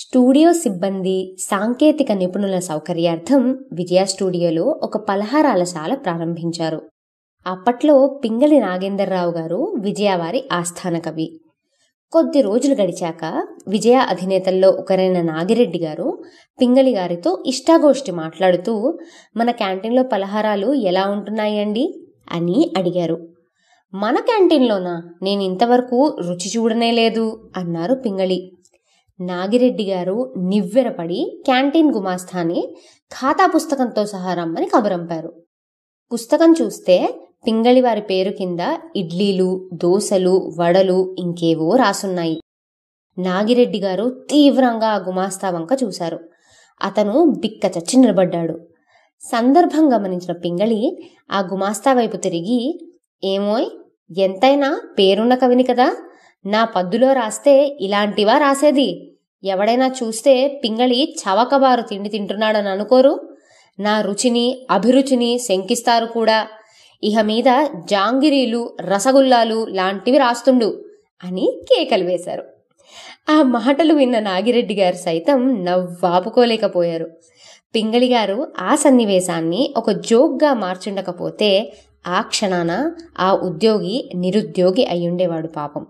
studio సిబ్బంది సాంకేతిక నిపుణుల సౌకర్యార్థం విజయ స్టూడియోలో ఒక పలహారాల శాల ప్రారంభించారు అప్పట్లో పింగళి నాగేందర్రావు గారు విజయవారి ఆస్థాన కవి కొద్ది రోజులు గడిచాక విజయ అధినేతల్లో ఒకరైన నాగిరెడ్డి గారు పింగళి గారితో ఇష్టాగోష్ఠి మాట్లాడుతూ మన క్యాంటీన్లో పలహారాలు ఎలా ఉంటున్నాయండి అని అడిగారు మన క్యాంటీన్లోనా నేను ఇంతవరకు రుచి చూడనే లేదు అన్నారు పింగళి నాగిరెడ్డి గారు నివ్వెరపడి క్యాంటీన్ గుమాస్తాని ఖాతా పుస్తకంతో సహా రమ్మని కబురంపారు పుస్తకం చూస్తే పింగళి వారి పేరు కింద ఇడ్లీలు దోశలు వడలు ఇంకేవో రాసున్నాయి నాగిరెడ్డి గారు తీవ్రంగా ఆ గుమాస్తా వంక చూశారు అతను బిక్క చచ్చి నిలబడ్డాడు సందర్భం గమనించిన పింగళి ఆ గుమాస్తా వైపు తిరిగి ఏమోయ్ ఎంతైనా పేరున్న కవిని కదా నా పద్దులో రాస్తే ఇలాంటివా రాసేది ఎవడైనా చూస్తే పింగళి చవకబారు తిండి తింటున్నాడని అనుకోరు నా రుచిని అభిరుచిని శంకిస్తారు కూడా ఇహ మీద జాంగిరీలు రసగుల్లాలు లాంటివి రాస్తుండు అని కేకలు వేశారు ఆ మాటలు విన్న నాగిరెడ్డి గారు సైతం నవ్వాపుకోలేకపోయారు పింగళి గారు ఆ సన్నివేశాన్ని ఒక జోక్గా మార్చుండకపోతే ఆ క్షణాన ఆ ఉద్యోగి నిరుద్యోగి అయ్యుండేవాడు పాపం